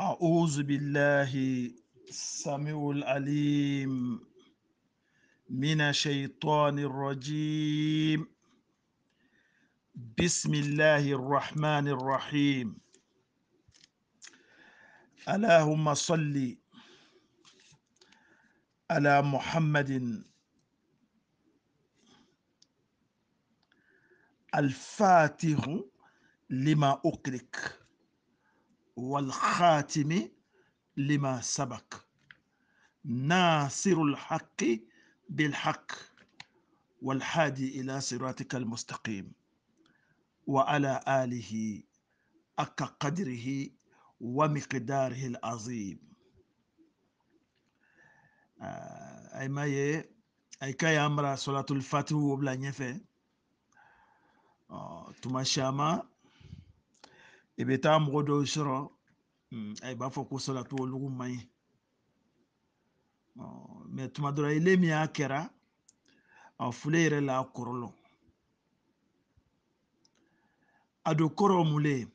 أعوذ بالله السميع العليم من الشيطان الرجيم بسم الله الرحمن الرحيم اللهم صل على محمد الفاتح لما أقرك والخاتم لما سبق ناصر الحق بالحق والحادي إلى صراطك المستقيم وعلى آله أك قدره ومقداره العظيم ay maye ay kay amra solatul fatihu wobla ñefe tuma shama i bɛ taa mɔgɔ dɔw sɔrɔ i b'a fɔ ko sɔlatogo man ɲi mɛ tuma dɔ la ile min y'a kɛra a fule yɛrɛ la kɔrɔlɔ a don kɔrɔ mule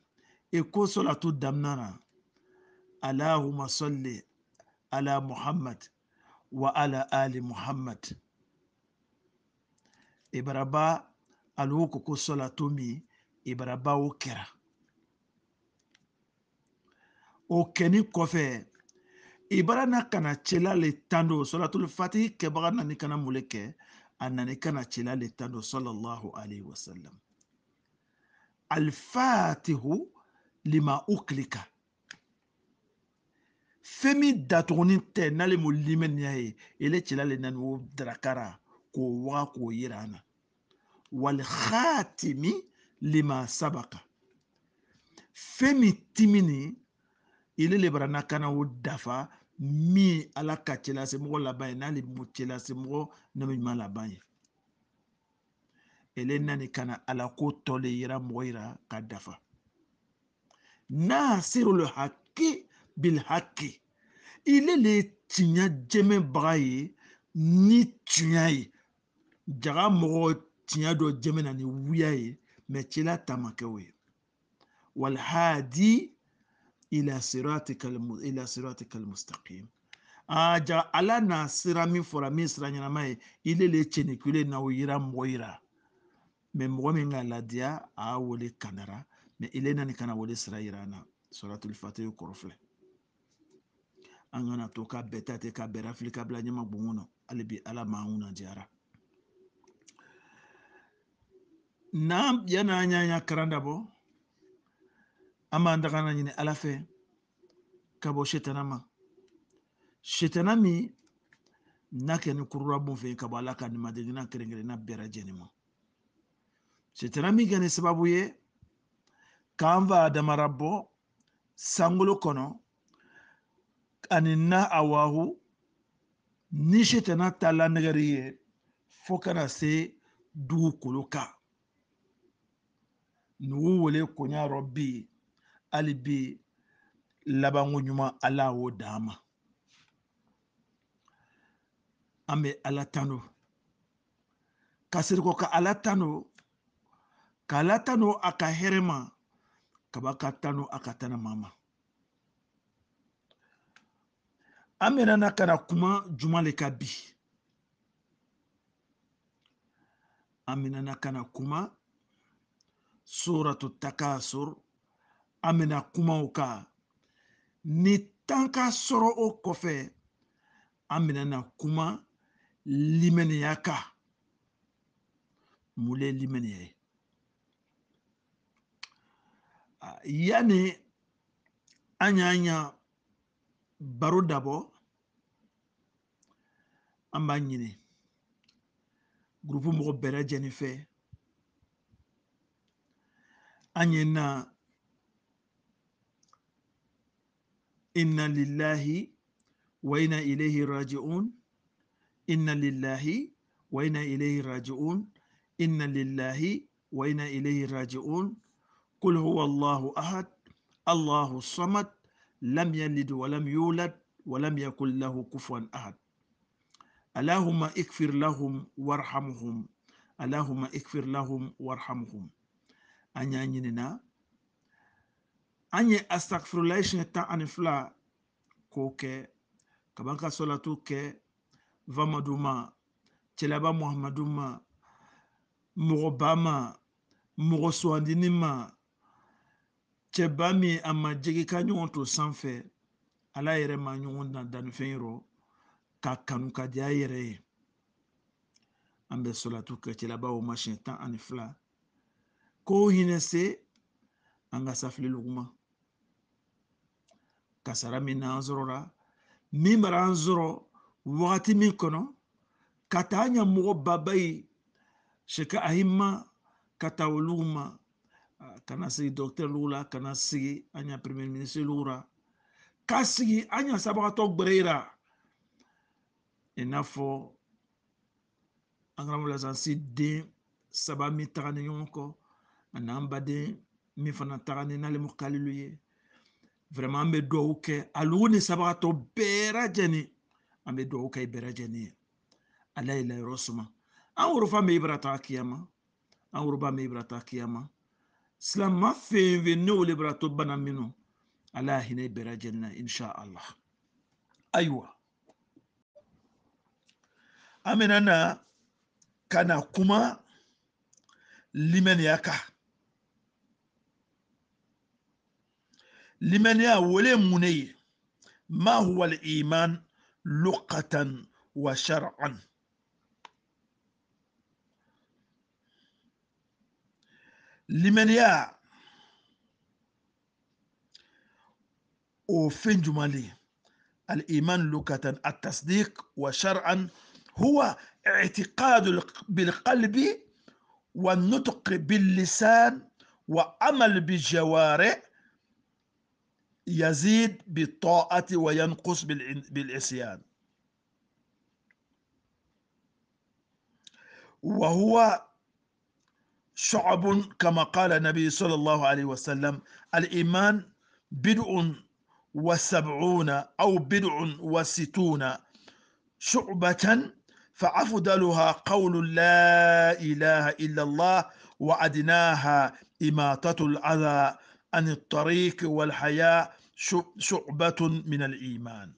e ko sɔlatu damina na alahuma sɔli ala muhammad wa ala ali muhammad ibaraba alu ko ko sɔlatu min ibaraba o kɛra o kɛli kɔfɛ ibara na kana cɛla le tan don sɔlatul fatihi kɛbaga nani kana mun le kɛ a nani kana cɛla le tan don sɔlallahu alayhi wa sallam alfatihu lima uklika fɛn min datugunin tɛ n'ale mo limaniya ye ele cɛla le nani o darakara k'o waga k'o yira an na walhatimi lima sabaka fɛn min timini ile le bara na kana o dafa min ala ka cɛlasemɔgɔ laban ye n'ale mu cɛlasemɔgɔ n'o ɲuman laban ye ele nani kana ala ko tɔ le yira mɔgɔ yira ka dafa n'a serolo haki bil haki ile le tiɲa jɛmɛbaga ye ni tiɲa ye jaga mɔgɔ tiɲa dɔ jɛmɛna ni wuya ye mɛ cila ta ye walhadi ila siratika ila siratika almustaqim aja ala na sira min fɔra min sira ɲɛnama ye ile le cɛnikule n'aw yira mɔgɔ yira mɛ mɔgɔ min ka ladiya a wele kandara mɛ ile nani kana wele sira yira na suratul fatihi kɔrɔ filɛ an kana to ka bɛɛ ta ten ka bɛɛ lafili ka bila ɲɛma gbɔngun na hali bi ala ma an kunnadiyara n'an yan'an y'an ya karanda bɔ an b'an dagana ɲini ala fɛ ka bɔ sitana ma sitana min n'a kɛ ni kurura bun fɛ ka bɔ ala ka nimadegina kerenkerenna bɛɛ lajɛlen ma sitana min kɛ ni sababu ye k'an fa damara bɔ sankolo kɔnɔ ani na awahu ni sitana ta lanɛgɛri ye fo kana se dugukolo kan nugu wele koɲa rɔ bi hali bi labanko ɲuman ala y'o d'an ma an bɛ ala tanu ka siriko ka ala tanu ka ala tanu a ka hɛrɛ ma kaba ka tanu a ka tanama ma an bɛnana ka na kuma juma le ka bi an bɛnana ka na kuma suratu takasur an bɛna kuma o kan ni tanka sɔrɔ o kɔfɛ an bɛna na kuma limaniya kan mun de ye limaniya an y'an ya baro dabɔ an b'a ɲini gurupu mɔgɔ bɛɛ fɛ an ye na. إنا لله وإنا إليه راجعون إنا لله وإنا إليه راجعون إنا لله وإنا إليه راجعون قل هو الله أحد الله الصمد لم يلد ولم يولد ولم يكن له كفوا أحد اللهم اغفر لهم وارحمهم اللهم اغفر لهم وارحمهم أنيا نينا anyɛ astagfirullah siɲɛ tan ani fila k'o kɛ kaban ka sɔlatu kɛ vamadu ma cɛlaba muhamadu ma mɔgɔba ma ma cɛba min a ma jigi ka ɲɔgɔn to sanfɛ ala yɛrɛ ma ɲɔgɔn dan dannifɛn yɔrɔ ka kanu ka di a yɛrɛ ye an bɛ sɔlatu kɛ cɛlaba o ma siɲɛ tan ani fila k'o hinɛ se an ka safili luguma kasara min n'an sɔrɔra min bara an sɔrɔ wagati min kɔnɔ ka taa ɲa mɔgɔ baba ye sɛka ahima ka taa olu ma ka na sigi dɔkitɛri lugu la ka na sigi an ɲa premier ministre lugu ra ka sigi an ɲa sabagatɔ gwɛrɛ ra i n'a fɔ an karamɔgɔlasansi den saba min taga ni ɲɔgɔn kɔ a n'an baden min fana taga ni n'ale mu kalilu ye vraiment an bɛ dugawu kɛ alugu ni sabagatɔ bɛɛ lajɛlen an bɛ dugawu kɛ bɛɛ lajɛlen ye ala ye layɔrɔ suma an worofa mɛ ibarata kiyama an woroba mɛ ibarata kiyama silama fɛn fɛn ne wele ibaratɔ bana minnu ala y'a hinɛ bɛɛ lajɛlen na insha allah ayiwa an bɛna na ka na kuma limaniya kan لمن ولي مني ما هو الإيمان لغة وشرعا لمن يا وفين جمالي الإيمان لغة التصديق وشرعا هو اعتقاد بالقلب والنطق باللسان وعمل بالجوارح يزيد بالطاعة وينقص بالعصيان وهو شعب كما قال النبي صلى الله عليه وسلم الإيمان بدء وسبعون أو بدع وستون شعبة فأفضلها قول لا إله إلا الله وأدناها إماطة الأذى عن الطريق والحياة Shou batoun min al iman.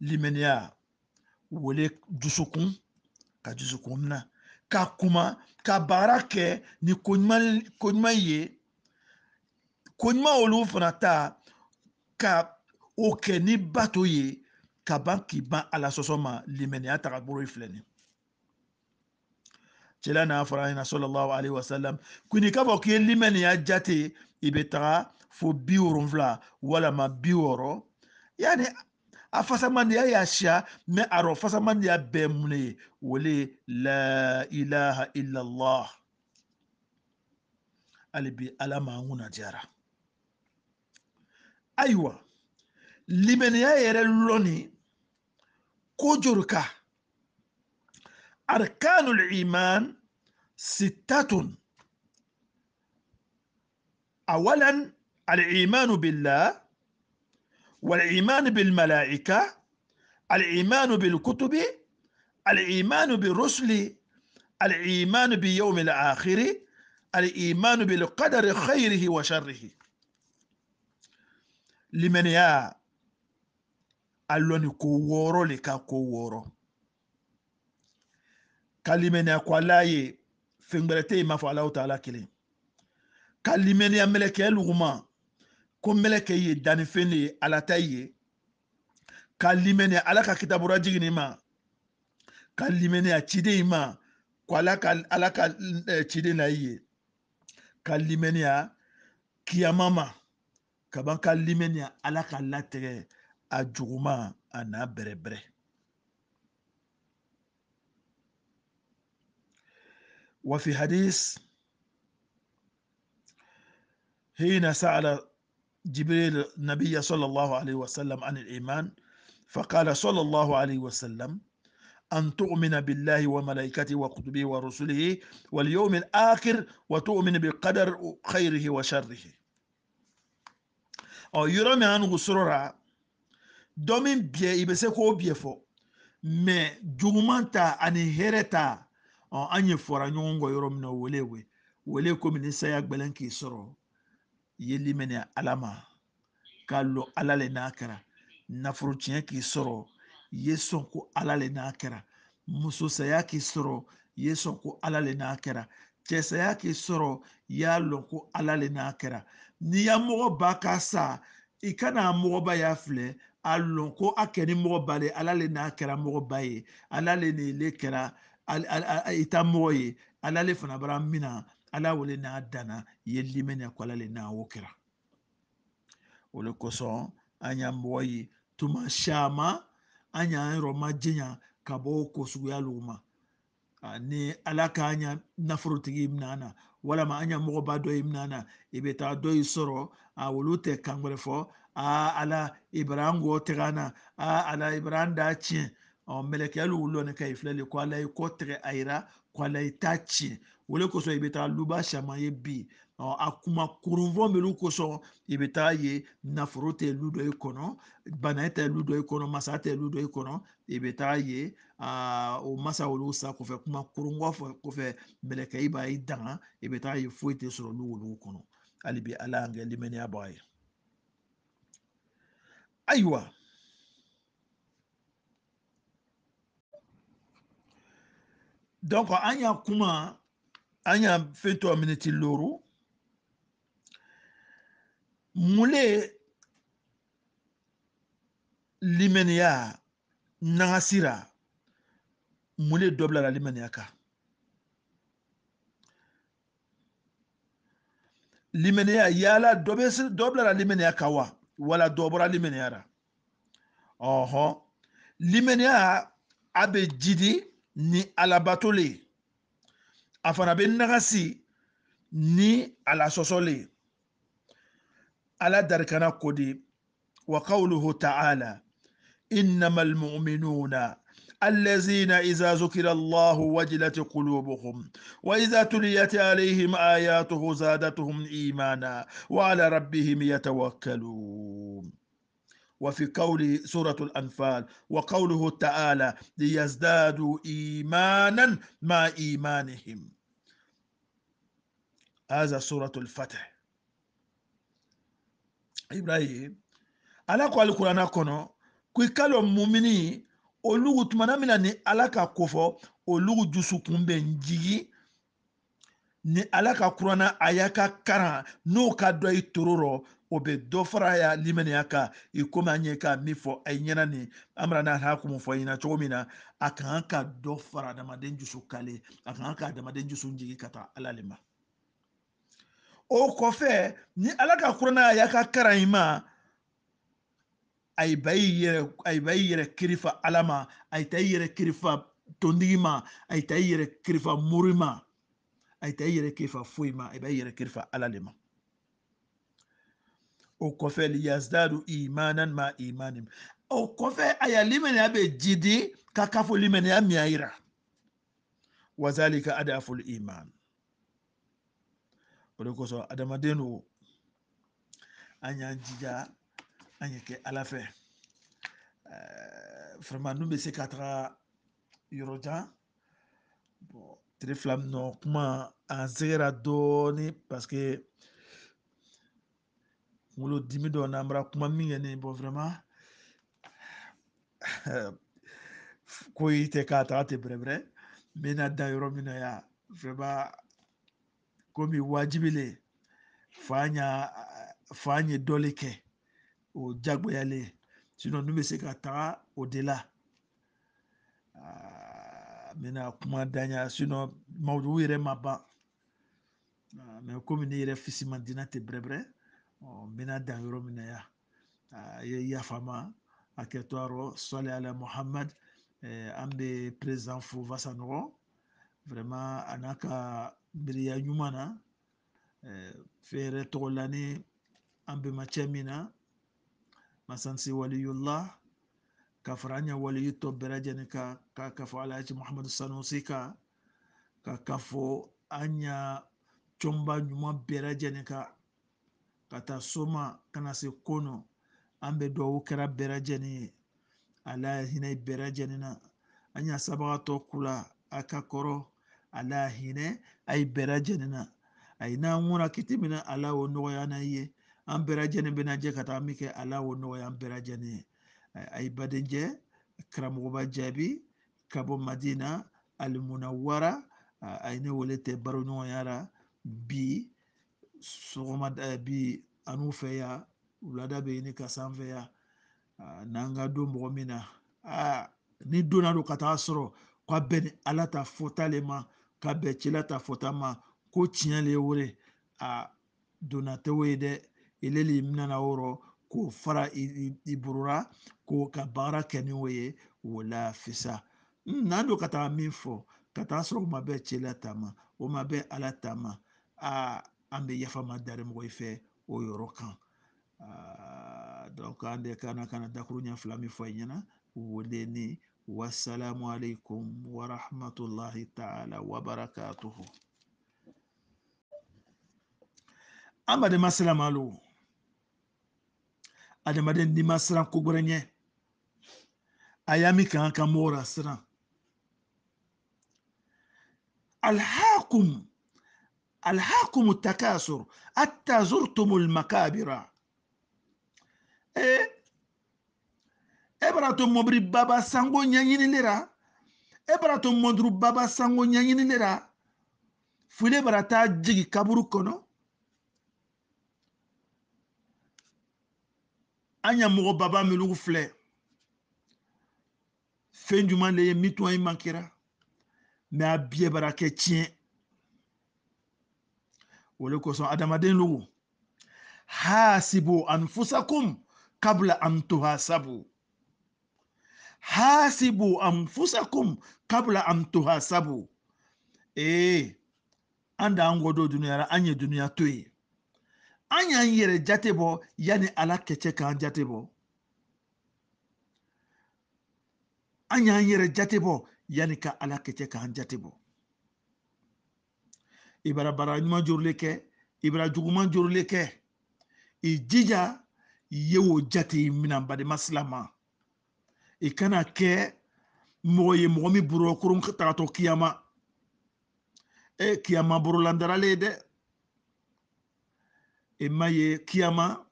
Limen ya wolek jousoukoun. Ka jousoukoun na. Ka kouman, ka barake ni kounman ye. Kounman oulouf nata. Ka ouke ni batou ye. Ka banki ba ala sosoman. Limen ya taga buri fleni. Che lana a frayna solallahu alayhi wa salam. Kweni kabo ki limen ya jate ibe taga. fo bi wolonfila walama bi wɔɔrɔ yanni a fasamandiya y'a siya mɛ a rɔ fasamandiya bɛɛ mun ye o le ye la ilaha illallah hali bi ala ma an kunnadiyara ayiwa limaniya yɛrɛ lɔnni ko arkanul iman sittatun awalan الإيمان بالله والإيمان بالملائكة الإيمان بالكتب الإيمان بالرسل الإيمان بيوم الآخر الإيمان بالقدر خيره وشره لمن يا aloni kò wọrọ lika kò wọrọ kalimeni akọ alaye fengbẹrẹ te yi ma fọ Allahu ta'ala kelen ko mɛlɛkɛ ye dannifɛn de ye ala ta ye ka limɛniya ala ka kitabura ma ka limɛniya ciden ma ko ala ka ala ka eh, ciden na ye ka limɛniya kiyama ma ka ban ka limɛniya ala ka latigɛ a juguma a n'a bɛrɛbɛrɛ وفي حديث حين سأل جبريل النبي صلى الله عليه وسلم عن الإيمان فقال صلى الله عليه وسلم أن تؤمن بالله وملائكته وكتبه ورسله واليوم الآخر وتؤمن بقدر خيره وشره أو يرمي عنه سرورا دومين بي يبسكو بيفو فو مي جومانتا أني هيرتا أني فورا نيونغو يرمي نو وليوي وليكم من إنسا i ye limaniya ala ma k'a lɔ ala le n'a kɛra nafolo tiɲɛ k'i sɔrɔ i ye sɔn ko ala le n'a kɛra musosaya k'i sɔrɔ i ye sɔn ko ala le n'a kɛra cɛsaya k'i sɔrɔ i y'a lɔn ko ala le n'a kɛra n'i y'a mɔgɔ ba k'a sa i kana mɔgɔba y'a filɛ a lɔn ko a kɛ ni mɔgɔba le ala le n'a kɛra mɔgɔba ye ala le ni le kɛra i ta mɔgɔ ye ala le fana bara min na ala wale n'a danna i ye limaniya ko le n'a wo kɛra o de kosɔn an y'an mɔgɔ ye tuma caman an y'an yɔrɔ ma jɛnya ka bɔ o ko suguya lu ma ni ala ka ya nafolotigi bɛna an na walama an ya mɔgɔba dɔ ye bɛna an na i bɛ taa dɔ y'i sɔrɔ a olu tɛ kan wɛrɛ fɔ a ala ibara an tɛgɛ an na a ala ibara an da tiɲɛ ɔ oh, mɛlɛkɛ hali wulu ne ka i filɛ de ko ala ye kɔ tɛgɛ a yira ko ala ye t'a tiɲɛ o de kosɔn i bɛ taa luba caman ye bi a kuma kurunfɔ minnu kosɔn i bɛ taa ye nafolo tɛ lu dɔ i kɔnɔ bana tɛ lu dɔ i kɔnɔ masa tɛ lu dɔ i kɔnɔ i bɛ taa ye o masa olu sa kɔfɛ kuma kurunfɔ kɔfɛ mɛlɛkɛ i b'a y'i danga i bɛ taa ye foyi tɛ sɔrɔ lu wolo kɔnɔ hali bi ala y'an kɛ limaniya b'a ye ayiwa. donc an y'a kuma anya fetwa miniti lóru mule limaniya nagasira mule dɔ la limaniya kan limaniya yala dɔ bɛ dɔ bilara limaniya wa wala dɔ bɔra limaniya la ɔhɔn limaniya a bɛ jidi ni alabato le ye. afana be nagasi ni ala sosole ala darikana kodi wa qawluhu ta'ala innama almu'minuna الذين إذا ذكر الله وجلت قلوبهم وإذا تليت عليهم آياته زادتهم إيمانا وعلى ربهم يتوكلون وفي قول سورة الأنفال وقوله تعالى ليزدادوا إيمانا مع إيمانهم هذا سورة الفتح ibrahim ala ko alikurana kɔnɔ ko i ka lɔ mumini olugu tumana min na ni ala ka kofɔ olugu jusukun bɛ jigi ni ala ka kurana a y'a ka karan n'o ka dɔ i toro rɔ o be dɔ fara a ya limaniya kan i komi an ye ka min fɔ a ye ɲɛna nin an bɛna n'a hakumu fɔ ɲɛna cogo min na a kan ka dɔ fara adamaden jusu kale a kan ka adamaden dusu jigin ka taa ala le ma o kɔfɛ ni ala ka kurana a y'a ka karan in ma a ba i yɛrɛ a ba i yɛrɛ kirifa ala ma a ta i yɛrɛ kirifa tontigi ma a ta i yɛrɛ kirifa mori ma a ta i yɛrɛ kirifa foyi ma a b'a yɛrɛ kirifa ala le ma o kɔfɛ liyazdaru imanan ma imanim o kɔfɛ a ya limaniya bɛ jidi ka kafo limaniya miya yira wazalika adaful iman o de kosɔn adamaden do an y'an jija an ye kɛ ala fɛ eh, vraiment n'u bɛ se ka taga yɔrɔjan jan bon tile fila nɔ kuma an sɛgɛra dɔɔni parce que kunkolo dimi dɔ n'an bɔra kuma min kɛ ne bɔ ko yi tɛ k'a taga tɛ bɛrɛbɛrɛ n bɛ na da yɔrɔ min na yan vraiment komi wajibi le fa ɲa fa ye dɔli kɛ o jagoyalen sinon n'u bɛ se ka taga o de la n bɛna kuma da ɲa sinon mawudu yɛrɛ ma ban mɛ komi ne yɛrɛ fisi man di na tɛ bɛrɛbɛrɛ n dan yɔrɔ min na yan a ye yafa ma a kɛtɔ arɔ sɔli ala muhamad an bɛ perezan fo vasanɔgɔ vraiment a n'a ka miiriya ɲuman na fɛɛrɛ tɔgɔ la ni an bɛmacɛ min na masansi waliyula ka fara an ɲɛ waliyu tɔ bɛɛ lajɛlen ka ka ka fɔ alaji muhamadu sanusi kan ka ka fɔ an ɲa cɔnba ɲuman bɛɛ lajɛlen kan ka taa soma ka na se kono an bɛ dugawu kɛra bɛɛ lajɛlen ye ala ya hinɛ bɛɛ lajɛlen na an y'a sabagatɔ kula a ka kɔrɔ ala ya hinɛ a ye bɛɛ lajɛlen na a ye n'an ŋɔna kiti minɛ ala o nɔgɔya n'a ye an bɛɛ lajɛlen bɛna jɛ ka taa min kɛ ala o nɔgɔya an bɛɛ lajɛlen ye a ye baden jɛ karamɔgɔba jaabi ka bɔ madina alimunawara a ye ne wele tɛ baro la bi sɔgɔma bi an n'u fɛ yan wulada bɛ ɲini ka sanfɛ yan n'an ka don mɔgɔ min na aa ni donna don ka taa sɔrɔ k'a bɛn ni ala ta fɔta le ma k'a bɛn cila ta fɔta ma ko tiɲɛ le wele a donna tɛ o ye dɛ ele le minɛna wɔrɔ k'o fara i borora k'o ka baara kɛ ni o ye o la fisa n'an don ka taa min fɔ ka taa sɔrɔ o ma bɛn cila ta ma o ma bɛn ala ta ma aa an bɛ yafa ma dari mɔgɔ i fɛ o yɔrɔ kan dɔnku an de kana kana dakuru ɲɛ fila min fɔ i ɲɛna o de ni wasalamu alaikum warahmatulahi taala wabarakatuhu an badenma silamalo adamaden n'i ma siran ko gwɛrɛ ɲɛ a y'a min kan ka mɔgɔ la siran alhakum alhakum takasur hatta zurtum almakabira e e bara to mobiri baba sango ɲɛɲinilera e bara to mɔduru baba sango ɲɛɲinilera fule bara taa jigi kaburu kɔnɔ an ɲamɔgɔ baba minugu filɛ fɛn juman le ye min tun an ye man kɛra mɛ a biyɛbara kɛ tiɲɛ o le kosɔn adamaden lugu haasibu anfusakum kabla an tuhasabu hasibu anfusakum kabla an tuhasabu ee eh, an da do gɔdɔ duniya la an ye duniya to yen an y'an yɛrɛ jate bɔ yanni ala kɛcɛ k'an jate bɔ an y'an yɛrɛ jate bɔ yanni ka ala kɛcɛ k'an jate bɔ i bara bara ɲuman jorole kɛ i bara juguman jorole kɛ i jija ye o jate mina badema silama i kana kɛ mɔgɔ ye mɔgɔ min burɔkurun tagatɔ kiyama e kiyama borolandarale ye dɛ e ma ye kiyama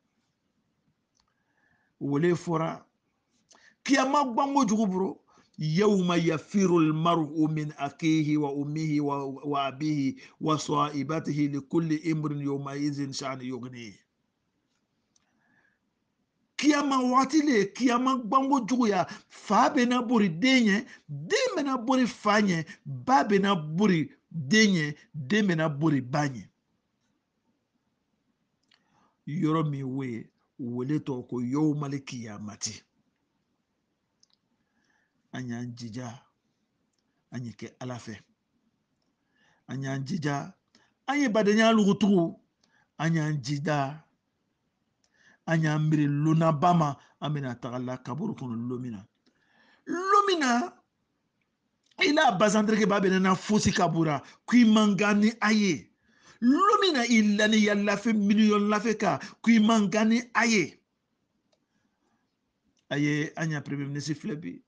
wole fɔra kiyama gwango jugu buro yauma yafiru lmaru min akihi wa umihi wa, wa abihi wa saibatihi likuli imrin yaumaizin shani yugnihi kiyama wagati le kiyama gbango juguya fa bena bori den ɲɛ den bena bori fa ɲɛ ba bena bori den ɲɛ den bena bori ba ɲɛ yɔrɔ min wo ye wele tɔ ko yowmali kiyamati an y'an jija an ye kɛ ala fɛ an y'an jija an ye badenya lugutugu an y'an jija an y'an miiri lonaba ma an bɛna taga la kaburu kɔnɔ lomi na lomi na ila bazantereke ba bɛnɛ na fosi kabura k'i man kan ni a ye lomi na i laniya lafe miliyɔn lafe kan k'i man kan ni a ye a ye an ya premier ministre filɛ bi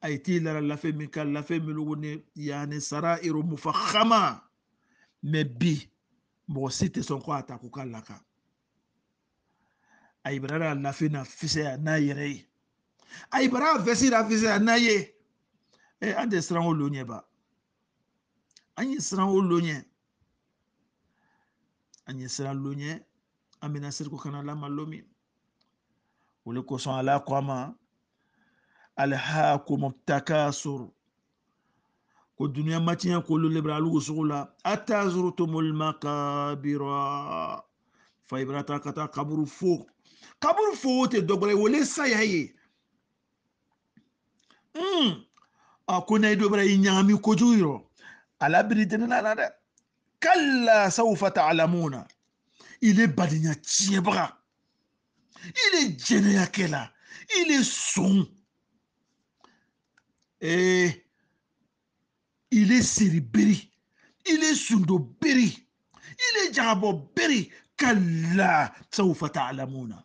ay lara lafe min ka lafe min woni yani sarairu mufakhama mais bi mɔgɔ si tɛ sɔn ko a ta ko ka laka a yibara a lafe na fisaya n'a yɛrɛ ye a yibara a vɛsi na fisaya n'a ye ɛ e, an tɛ siran o lo ɲɛ ba an ye siran o lo ɲɛ an ye siran lo ɲɛ an bɛna siriko kana lama lo min o de kosɔn ala ko a ma alhaakum التكاثر ko duniɲa matiɲa kolu lebra alugu sugu la hatta zurtum lmakabira fa ibrata ka taa kaburu fo kaburu fo te dɔgɔla wole saya ye mm. a ko na i dɔbra i ɲagami kojugu yɔrɔ ala biridinina na dɛ kalla saufa taalamuna il est badiɲa tiɲɛbaga il est jɛnɛyakɛla il est son ee eh, il est siribiri il est sundobiri il est jabobiri kalla sawfa ta'lamuna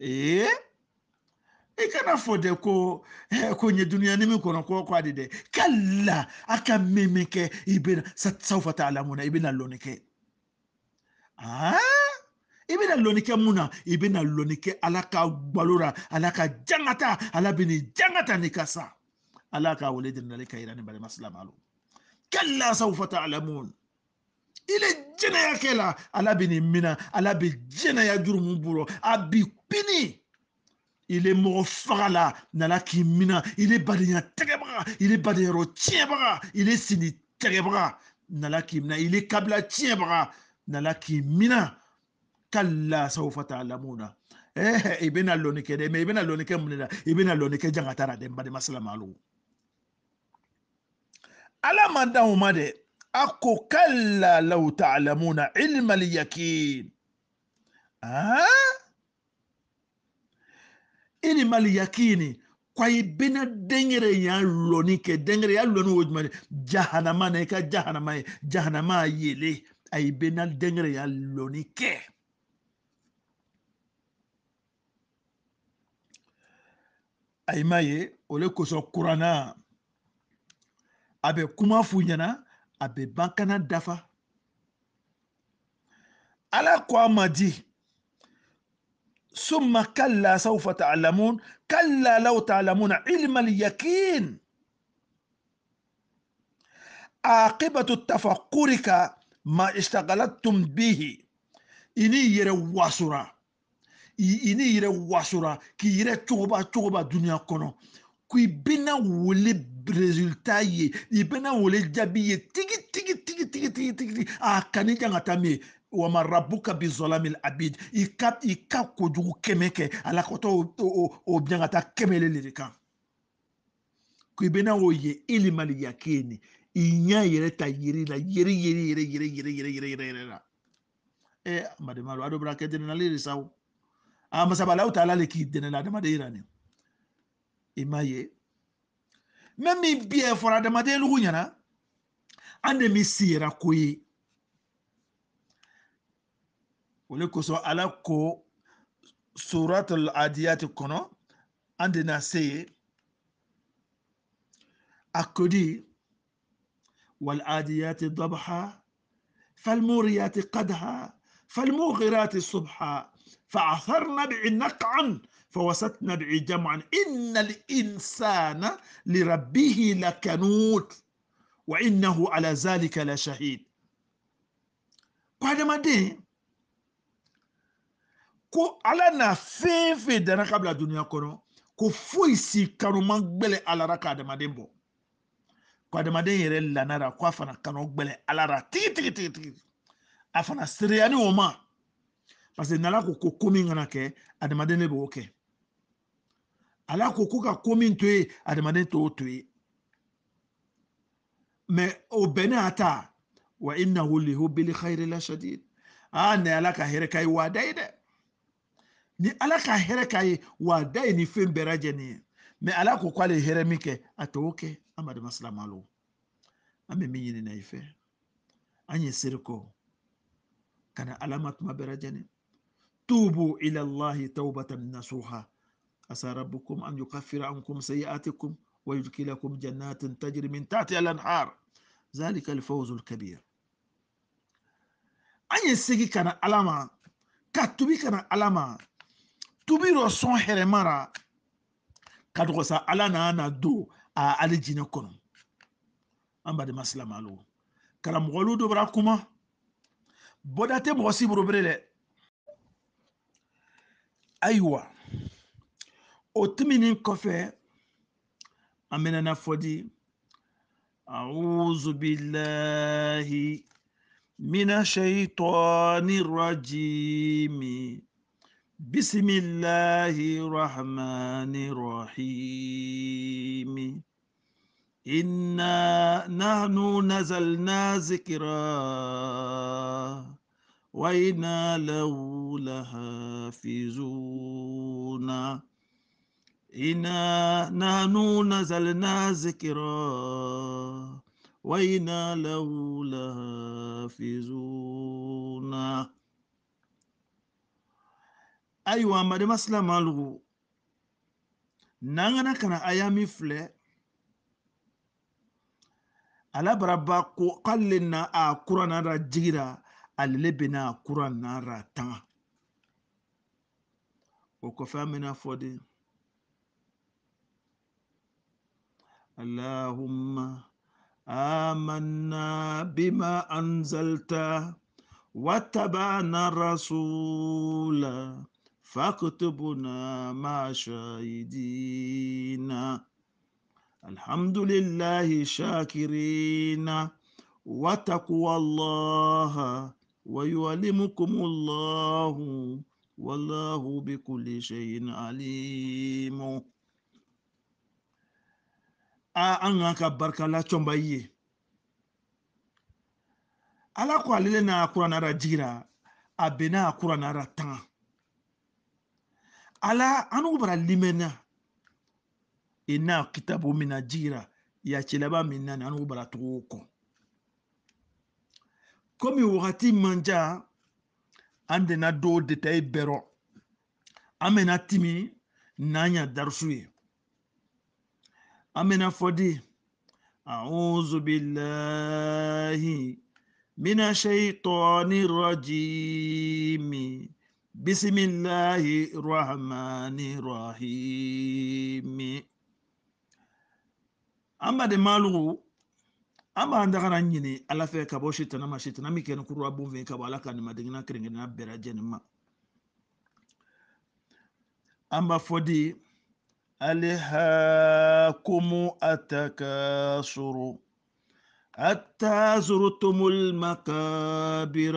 ee eh, i kana fɔ dɛ ko eh, ko ɲɛ duniya ni min kɔnɔ ko ko adi dɛ kalla a ka min min kɛ i bɛna sawfa ta'lamuna i bɛna lɔnni kɛ aa. Ah? i bɛna lɔnni kɛ mun na i bena lɔnni kɛ ala ka balo la ala ka jangata ala bɛ nin jangata nin ka sa ala ka wale dɛmɛnali ka yira ni balima silamɛ kalla sawfa ta'lamun ile jinaya kela ala bini mina ala be jinaya jurumu a bi pini ile mɔgɔ faga la nala k'i mina ile badenya tɛgɛbaga ile badenyɔrɔ tiɲɛbaga ile sini tɛgɛbaga nana k'i mina ile kabila tiɲɛbaga nana k'i mina kala saufa taalamuna eh ibina lonike de me ibina lonike munila ibina lonike jangatara de mbade masalamalu ala madanw ma de a ko kalla law ta'lamuna ilma al-yakin ah? ilma al-yakini kwa i bena dengere ya loni kɛ dengere ya loni o jumɛn jahanama na i ka jahanama ye jahanama yele a i bena dengere ya loni kɛ a y'i ma ye o de kosɔn kuranna a bɛ kuma f'u ɲɛna a bɛ ban kana dafa ala ko a ma di ثم كلا سوف تعلمون كلا لو تعلمون علم اليقين عاقبة تفكرك ما اشتغلتم به إني يرى واسرة i n'i yɛrɛ wasora k'i yɛrɛ cogoba cogoba duniya kɔnɔ k'i bɛna wele resultat ye i bɛna wele jaabi ye tigi tigi tigi tigi tigi tigi a kani janga ka min ye wama rabuka bizolamil abid i ka i ka kojugu kɛmɛ kɛ ala kɔtɔ o o jan ka taa le de kan k'i bɛna o ye ilimali yakini i ɲɛ yɛrɛ ta yiri la yiri yiri yɛrɛ yɛrɛ yɛrɛ yɛrɛ yɛrɛ yɛrɛ la ɛ madema a dɔ bɛna kɛ deni de sa o ama sabala uta le k'i dene la adamaden de irani imaye m'a ye même min biɛ fɔra adamaden lugu ɲɛna an de min siyera ko ye ala ko suratul adiyati kɔnɔ an de na se akodi wal adiyat dabha فالموريات قدها falmughirati subha فعثر نبعي نقعا فوسط نبعي جمعا إن الإنسان لربه لكنوت وإنه على ذلك لشهيد وعندما دي كو على نفين في دانا قبل الدنيا كورو كو فويسي كانوا مقبلة على راكا عندما دي بو كو عندما دي يري لنا راكوا فانا كانوا مقبلة على راكا تي تي تي تي أفانا سرياني ومان parce que n'ala koko komi ngana ke ademade kɛ adamaden b'o kɛ ala koko ka komi ntwe ademade t'o to me mɛ o bɛnnen a wa i na wuli ko la shadid aa ne ala ka here kai ye wa da ye ni ala ka here kai ye wa da ye ni fɛn bɛɛ lajɛlen ye ala ko k'ale here mi ke ato a amade kɛ an ame dama silamalo na ife anye an kana seri kɔ tuma bɛɛ lajɛlen توبوا إلى الله توبة نصوحا عسى ربكم أن يكفر عنكم سيئاتكم ويدخلكم جنات تجري من تحتها الأنهار ذلك الفوز الكبير أي سيكي كان ألاما كاتوبي كان ألاما توبي رسون هرمارا كاتوكوسا ألا نانا دو ألي جينا كونو أمبا دي مسلم ألو كرام غلو دو برا كوما بودا تي ayiwa o tɛmɛnen kɔfɛ an bɛna na fɔ di awuzu bilahi mina shayitɔni rajimi bisimilahi rahmani rahimi. إنا نحن نزلنا ذكرًا وإنا له لحافظون إنا نحن نزلنا ذكرا وإنا له لحافظون أيوة ما دم أسلم ألغو نعنا كنا أيامي فلي على بربا قلنا أكورنا آه، رجيرا ale le bena akura nara tanga. o kɔfɛ an bɛna amanna bima anzalta watabana rasula fakutubuna ma shahidina alhamdulillahi shakirina وتقوى الله ويعلمكم الله والله بكل شيء عليم an kan ka barikala cɔnba ye ala ko ale le n'a kuranna ra jigira a bɛ n'a kuranna ra ala an n'u bara limɛnna i n'a kitabu min na jigira yacilaba min na ni an n'u bara tugu kɔ komi wagati man ja an bena dɔw de ta i bɛrɔ an bena timi n'an ya darusu ye an bena fɔ di أعوذ بالله من الشيطان الرجيم بسم الله الرحمن الرحيم أما دي مالغو an b'an dagara ɲini ala fɛ ka bɔ sitana ma sitana min kɛni kuru a bunfin ka bɔ ala ka nimadegina kerenkerenna bɛɛ lajɛlen ma an b'a fɔ di alihakumu atakasuru حتى زرتم المكابر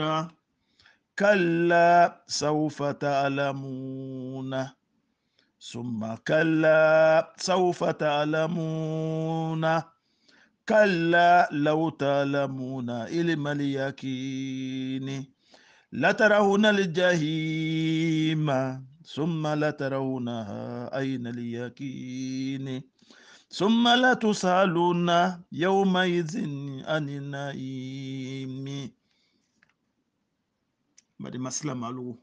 كلا سوف تعلمون ثم كلا سوف تعلمون كلا لو تعلمون علم اليقين لترون الجحيم ثم لترونها أين اليقين ثم لتسألن يومئذ عن النعيم بدي مسلم علو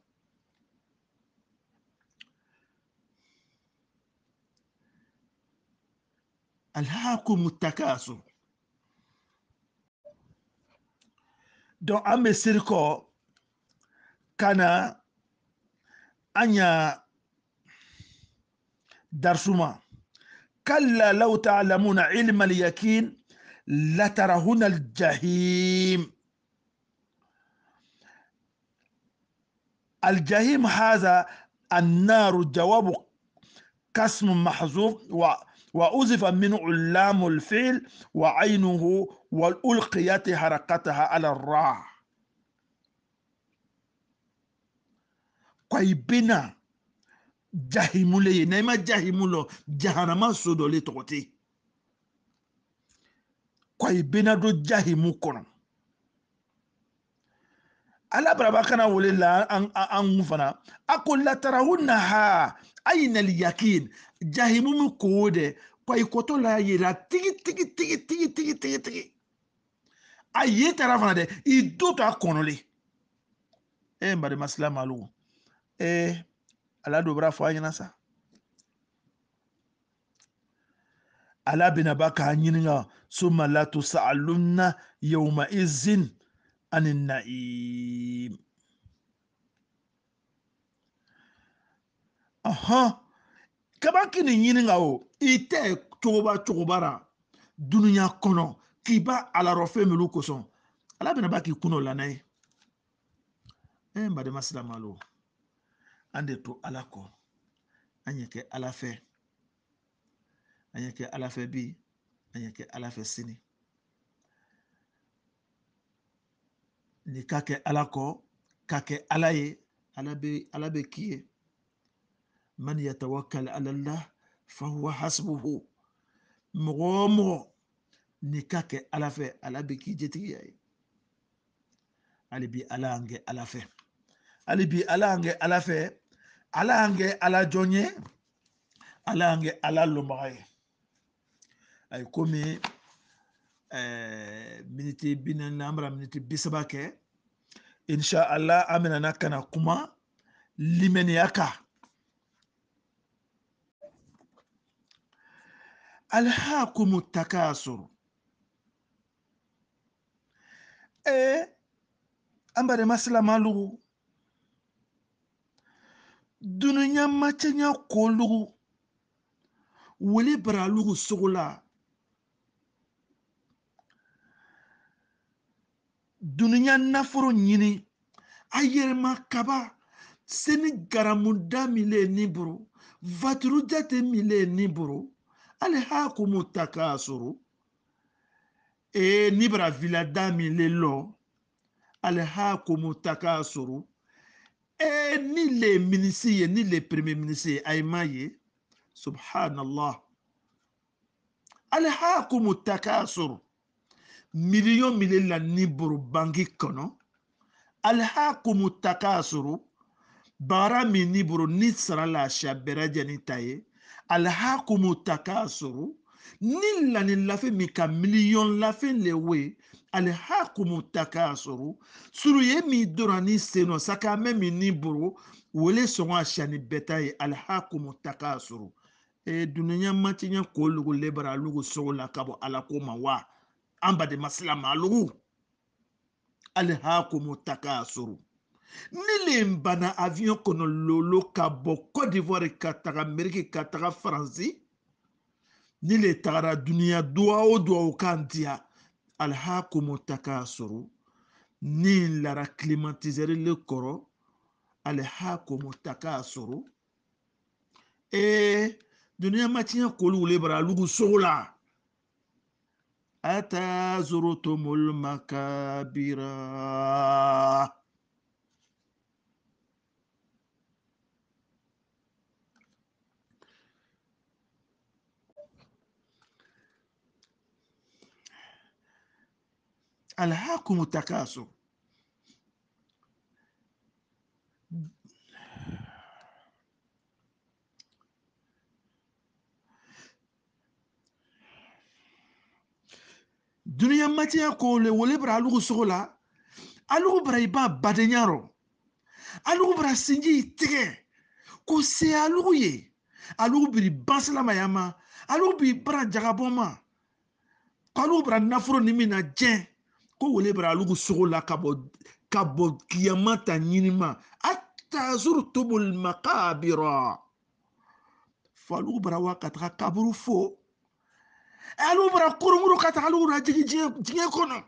ألهاكم التكاثر don an bɛ siri kɔ ka na an ya darsuma kalla law ta'lamuna ilma al-yakin latarahuna al-jahim الجحيم هذا النار جواب قسم محذوف وأزف من علام الفعل وعينه والقيت harakataha ala ra kwa ibena jahimu le ye naima jahimu lɔ jahanama so dɔ le tɔgɔ te kwa i bena jahimu kɔnɔ ala baraba kana wele la an kun fana a ko latarahunna ha ayinal jahimu mi koo dɛ kwa i kɔtɔ la yera tigi tigi tigi tigi tigi tigi tigi a ye taara fana dɛ i do to a kɔnɔlen e n badenmasila malo ee ala dobara fɔ a ɲɛna sa ala bɛna ba k'a ɲininka suma la tusaluna yawma izin ani na'im ɔhɔn kabaki nin ɲininka o i tɛ cogoba cogoba ra dunuya kɔnɔ k'i b'a alarɔ fɛn minnu kosɔn ala bɛna b'a k'i kun o la n'a ye e eh, n badenma silamalo an de to ala kɔ an yɛ kɛ ala fɛ an yɛ kɛ ala fɛ bi an yɛ kɛ ala fɛ sini ni ka kɛ ala kɔ ka kɛ ala ye ala bɛ ala bɛ k'i ye man yatawakkal ala lah fahuwa hasbuhu mɔgɔ o mɔgɔ n'i ka kɛ ala fɛ ala bɛ k'i jetigiya ye hali bi ala y'an kɛ ala fɛ hali bi ala y'an kɛ ala fɛ ala y'an kɛ ala jɔn ye ala y'an kɛ ala lɔnbaga ye ayi komi ɛɛ eh, miniti bi naani na an bɛna miniti bi saba kɛ insha allah an bɛna na kana kuma limaniya kan alhaakumu takasuru e ambare masilama lugu dunuya macɛya lugu wuli bara lugu sugu la dunuya nafolo ɲini a yɛrɛma kaba seni garamuda mile ni boro vaturujate mile ni boro ali hakumu takasuru e ni bravila dami lelo alhakumu suru e ni le minisi ye ni le premier minisi ye ayima ye subhanallah alhakumu takasuru million mile la ni buru bangi kɔnɔ alhakumu takasuru bara mini ni buru ni sara la shabera janitaye ale ha ye alhakumu ninlanilafɛn min ka miliyɔn lafɛn le we alihakumu takasoro suruye min dɔrɔn ni senɔ sakamɛ min ni boro wele sɔngɔ a siyani bɛɛ ta ye alihakumu takasoro ee dunuya matiɲɛ k'o lugu lebara lugu sogo la ka bɔ ala ko ma wa an badenma silama lugu alihakumu takasoro ne le n banna avion kɔnɔ lolo ka bɔ cote d'ivoire ka taga ameriki ka taga faransi ni le tagara duniya duwa o duwa o kan tiya alihakumu takasuru ni lara climatisɛri le kɔrɔ alihakumu takasuru ee duniya ma tiɲɛ k'olu wuli bara alugu sogo la atazuru tumul makabira. alhakumu takaso duniyamatiya ko le wole bara alugu sogo la alugu bara i b'a badenya rɔ alugu bara sinji i tigɛ ko se alugu ye alugu biri bansilama ya ma alugu biri bara jagabɔ ma ko alugu bara nafolo ni min na jɛn ko wole bara alugu sogo la ka bɔ ka bɔ kiyama ta ɲinima hatta zurtumu lmakabira fo alugu bara wa ka taga kaburu fo e alugu bara kurunguru ka taga alugu na jigi diɲɛ kɔnɔ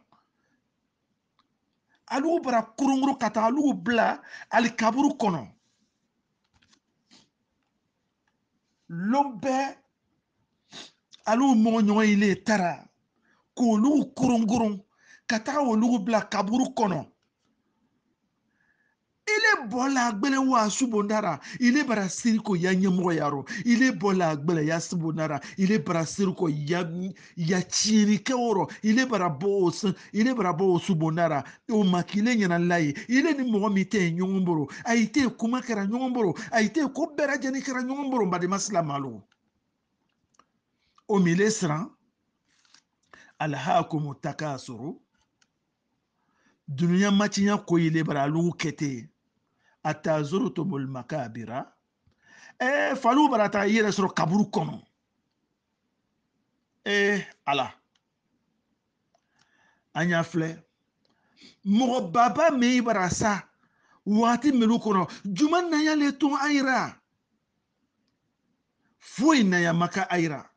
alugu bara kurunguru ka taga alugu bila ali kaburu kɔnɔ lon bɛɛ alugu mɔgɔ ɲɔgɔn ile tara k'olugu kurunkurun ka taa olugu bila kaburu kɔnɔ ile bɔla agbɛlɛn wa subondara ile bara siriko ya ɲɛmɔgɔ yaro ile bɔla agbɛlɛn ya subondara ile bara siriko ya ya tiɲɛnikɛ wɔrɔ ile bara bɔ o sun ile bara bɔ o subondara o ma k'ile ɲɛna la ye ile ni mɔgɔ min tɛ yen ɲɔgɔn bolo ayi tɛ yen kuma kɛra ɲɔgɔn bolo ayi tɛ yen ko bɛɛ lajɛlen kɛra ɲɔgɔn bolo badenma silamalo o mi ile siran alihakumu takasuru. dunuya matinya koyile bara alugu kete atazurutumul makabira e falu bara taga i yɛrɛ sɔrɔ kaburu kɔnɔ e ala an y'a filɛ mɔgɔ baba min i bara sa waati melu kɔnɔ juma nayale tun a yira foyi naya maka a yira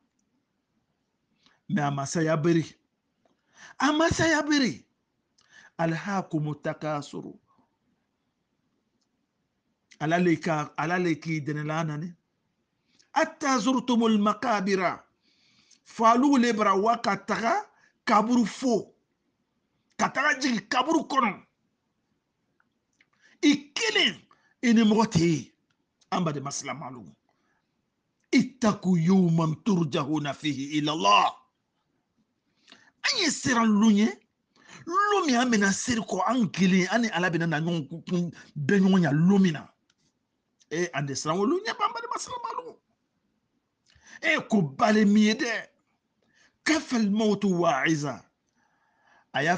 mɛ a ma saya beri a ma saya beri ألهاكم التكاثر على لك على لك دنلانني حتى زرتم المقابر فالو لبرا وكتغا كبر فو كتغا جي كبر كون إكلين إني مغتي أما دي مسلا معلوم اتقوا يوما ترجعون فيه إلى الله أي سيران لونيه lumina mena an bɛna ane kɔ an kelen an ni ala bɛna na ɲɔgɔn kun ya e an de siran olu ɲɛ b'an e ko bale mi ye kafal wa'iza a y'a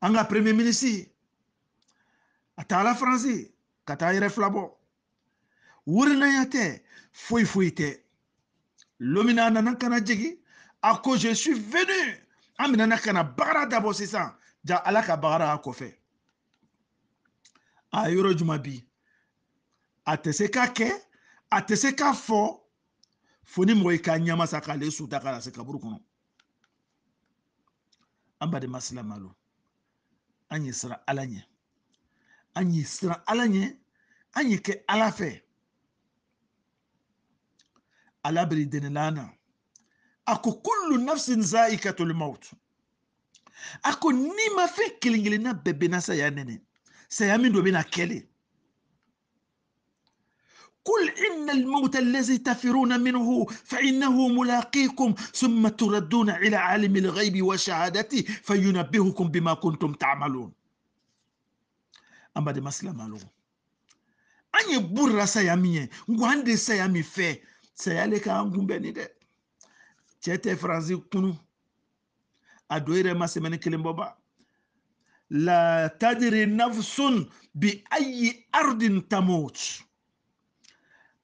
Anga premier ministre Atala taara faransi ka taa yɛrɛ fila bɔ tɛ foyi foyi tɛ na a nana je suis venu an minɛna ka na bagara dabɔ sisan ja ala ka bagara a kɔfɛ a yɔrɔ juman bi a tɛ se k'a kɛ a tɛ se k'a fɔ fo ni mɔgɔ i e k'a ɲamasa k'ale suta k'a lase kaburu kɔnɔ an badenma silamalo an ye siran ala ɲɛ an ye siran ala ɲɛ an ye kɛ ala fɛ ala bɛ dɛnɛ na اكو كل نفس زائكه الموت اكو نيما في كيلينغلي نا ببنا سيانني سيامين دوبنا كيلي قل إن الموت الذي تفرون منه فإنه ملاقيكم ثم تردون إلى عالم الغيب وشهادته فينبهكم بما كنتم تعملون أما دي مسلم له أني برا سيامي وعندي سيامي في سيالك أنكم بني cɛ tɛ faransi kunu a don yɛrɛ ma sɛmɛni kelen bɔ ba la tadiri nafsun bi ayi ardin tamut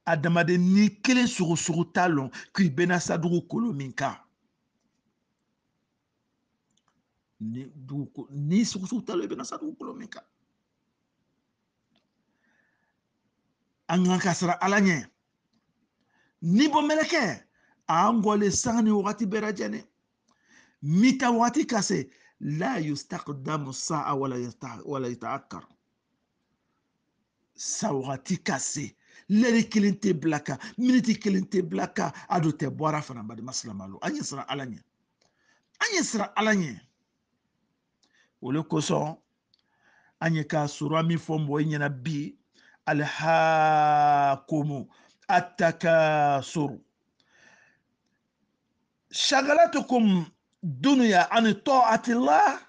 adamaden ni kelen sogo sogo t'a lɔn k'i bɛna sa dugukolo min kan ni dugukolo ni sogo sogo t'a lɔn i bɛna sa dugukolo min kan an kan ka sara ala ɲɛ ni bɔ mɛlɛkɛ angwa sani wagati berajane mita wati kase la yustakdamu saa wala yata'akar sa wagati kase leri kelen tɛ bila miniti kelen te bila kan a tɛ bɔra fana badema silamalo an ye sira ala ɲɛ an ye siran ala ɲɛ o le kosɔn an ye ka sura min fɔ mɔgɔ ɲɛna bi alhakumu atakasoro شغلتكم الدنيا عن طاعة الله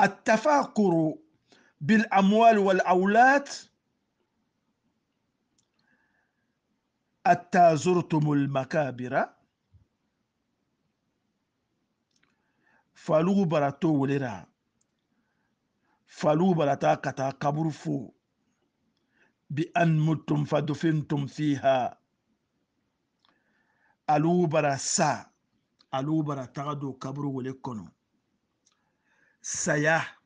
التفاقر بالأموال والأولاد حتى زرتم المكابر فلو براتو ولرا فلو براتا كتا قبر فو بأن متم فدفنتم فيها الوبرا سا الوبرا تغدو كبرو ولكنو سياه